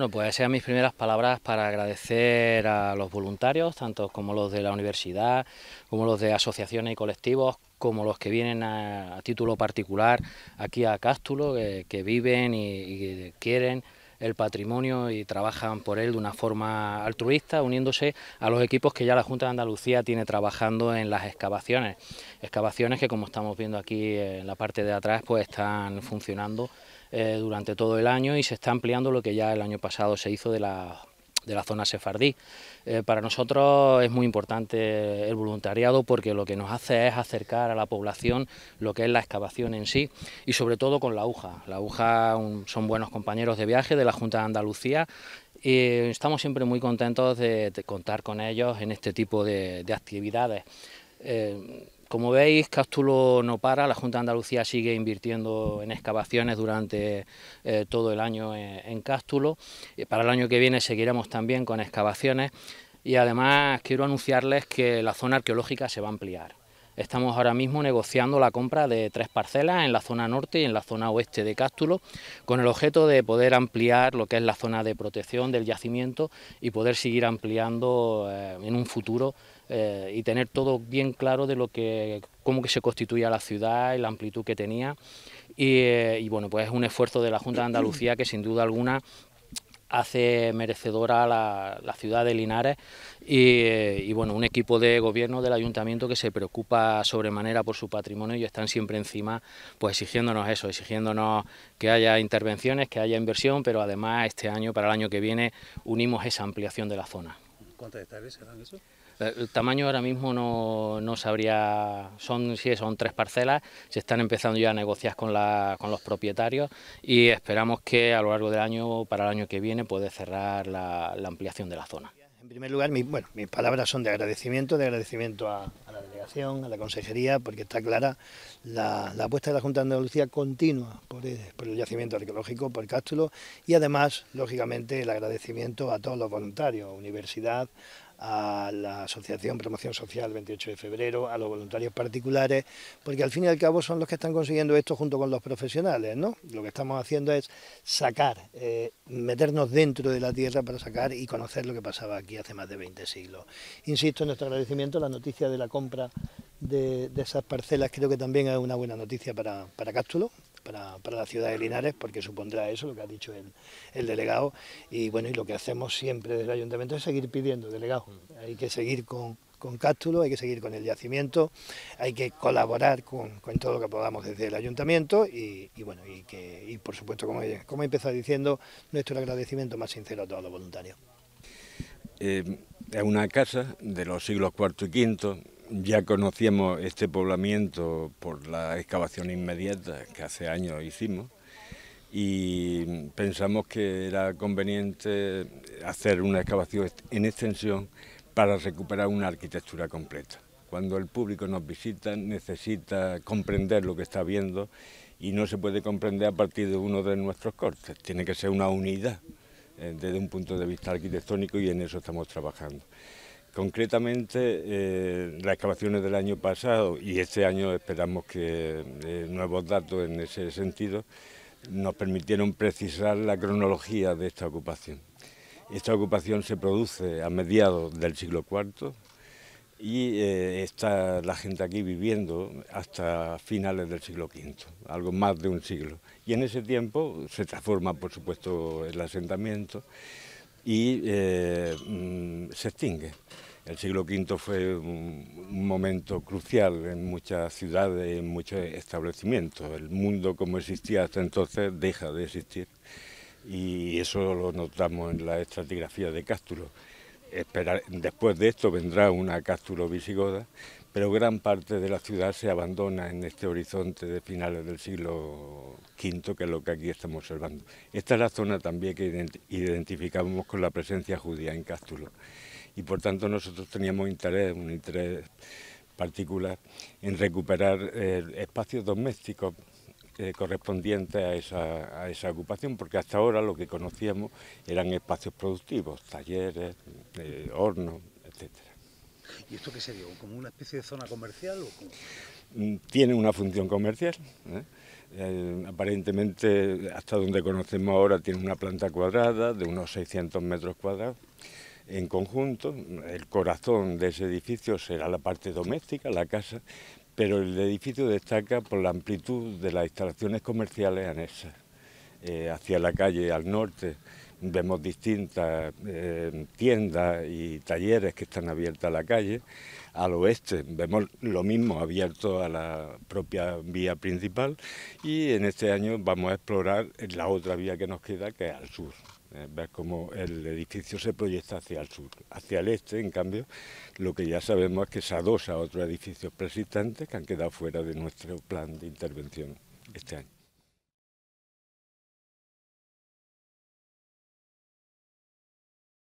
Bueno, pues esas mis primeras palabras para agradecer a los voluntarios, tanto como los de la universidad, como los de asociaciones y colectivos, como los que vienen a, título particular aquí a Cástulo, que, viven y quieren el patrimonio y trabajan por él de una forma altruista, uniéndose a los equipos que ya la Junta de Andalucía tiene trabajando en las excavaciones. Excavaciones que como estamos viendo aquí en la parte de atrás pues están funcionando eh, durante todo el año y se está ampliando lo que ya el año pasado se hizo de la de la zona sefardí. Eh, para nosotros es muy importante el voluntariado porque lo que nos hace es acercar a la población lo que es la excavación en sí y sobre todo con la UJA. La UJA son buenos compañeros de viaje de la Junta de Andalucía y estamos siempre muy contentos de, contar con ellos en este tipo de, actividades. Eh, como veis, Cástulo no para, la Junta de Andalucía sigue invirtiendo en excavaciones durante eh, todo el año eh, en, Cástulo. para el año que viene seguiremos también con excavaciones y además quiero anunciarles que la zona arqueológica se va a ampliar. Estamos ahora mismo negociando la compra de tres parcelas en la zona norte y en la zona oeste de Cástulo, con el objeto de poder ampliar lo que es la zona de protección del yacimiento y poder seguir ampliando eh, en un futuro eh, y tener todo bien claro de lo que cómo que se constituía la ciudad y la amplitud que tenía. Y, eh, y bueno, pues es un esfuerzo de la Junta de Andalucía que sin duda alguna hace merecedora la, ciudad de Linares eh, y, bueno, un equipo de gobierno del ayuntamiento que se preocupa sobremanera por su patrimonio y están siempre encima pues exigiéndonos eso, exigiéndonos que haya intervenciones, que haya inversión, pero además este año, para el año que viene, unimos esa ampliación de la zona. ¿Cuántas eso? El tamaño ahora mismo no, sabría, son, sí, son tres parcelas, se están empezando ya a negociar con, la, con los propietarios y esperamos que a lo largo del año, para el año que viene, puede cerrar la, ampliación de la zona. En primer lugar, mis, palabras son de agradecimiento, de agradecimiento a, la delegación, a la consejería, porque está clara la, apuesta de la Junta de Andalucía continua por el, por el yacimiento arqueológico, por Cástulo, y además, lógicamente, el agradecimiento a todos los voluntarios, universidad, a la Asociación Promoción Social 28 de Febrero, a los voluntarios particulares, porque al fin y al cabo son los que están consiguiendo esto junto con los profesionales, ¿no? Lo que estamos haciendo es sacar, eh, meternos dentro de la tierra para sacar y conocer lo que pasaba aquí hace más de 20 siglos. Insisto en nuestro agradecimiento, la noticia de la compra de, esas parcelas creo que también es una buena noticia para, para Cástulo, para, la ciudad de Linares, porque supondrá eso, lo que ha dicho el, delegado. Y bueno, y lo que hacemos siempre desde el ayuntamiento es seguir pidiendo, delegado, Hay que seguir con, con Cástulo, hay que seguir con el yacimiento, hay que colaborar con, todo lo que podamos desde el ayuntamiento y, bueno, y, que, por supuesto, como, como he empezado diciendo, nuestro agradecimiento más sincero a todos los voluntarios. Eh, es una casa de los siglos IV y V, ya conocíamos este poblamiento por la excavación inmediata que hace años hicimos y pensamos que era conveniente hacer una excavación en extensión para recuperar una arquitectura completa. Cuando el público nos visita necesita comprender lo que está viendo y no se puede comprender a partir de uno de nuestros cortes, tiene que ser una unidad eh, desde un punto de vista arquitectónico y en eso estamos trabajando. Concretamente, eh, las excavaciones del año pasado y este año esperamos que eh, nuevos datos en ese sentido nos permitieron precisar la cronología de esta ocupación. Esta ocupación se produce a mediados del siglo IV y eh, está la gente aquí viviendo hasta finales del siglo V, algo más de un siglo. Y en ese tiempo se transforma, por supuesto, el asentamiento y eh, mm, se extingue. El siglo V fue un momento crucial en muchas ciudades, en muchos establecimientos. El mundo como existía hasta entonces deja de existir y eso lo notamos en la estratigrafía de Cástulo. después de esto vendrá una Cástulo visigoda pero gran parte de la ciudad se abandona en este horizonte de finales del siglo V, que es lo que aquí estamos observando. Esta es la zona también que identificamos con la presencia judía en Cástulo, y por tanto nosotros teníamos interés, un interés particular, en recuperar eh, espacios domésticos eh, correspondientes a esa, ocupación, porque hasta ahora lo que conocíamos eran espacios productivos, talleres, eh, hornos, etcétera. ¿Y esto qué sería? ¿Como una especie de zona comercial? Mm, tiene una función comercial. ¿eh? aparentemente, hasta donde conocemos ahora, tiene una planta cuadrada de unos 600 metros cuadrados. En conjunto, el corazón de ese edificio será la parte doméstica, la casa, pero el edificio destaca por la amplitud de las instalaciones comerciales anexas. Eh, hacia la calle al norte Vemos distintas eh, tiendas y talleres que están abiertas a la calle. Al oeste vemos lo mismo abierto a la propia vía principal y en este año vamos a explorar la otra vía que nos queda, que es al sur. Eh, ver cómo el edificio se proyecta hacia el sur. Hacia el este, en cambio, lo que ya sabemos es que se adosa a otros edificios persistentes que han quedado fuera de nuestro plan de intervención este año.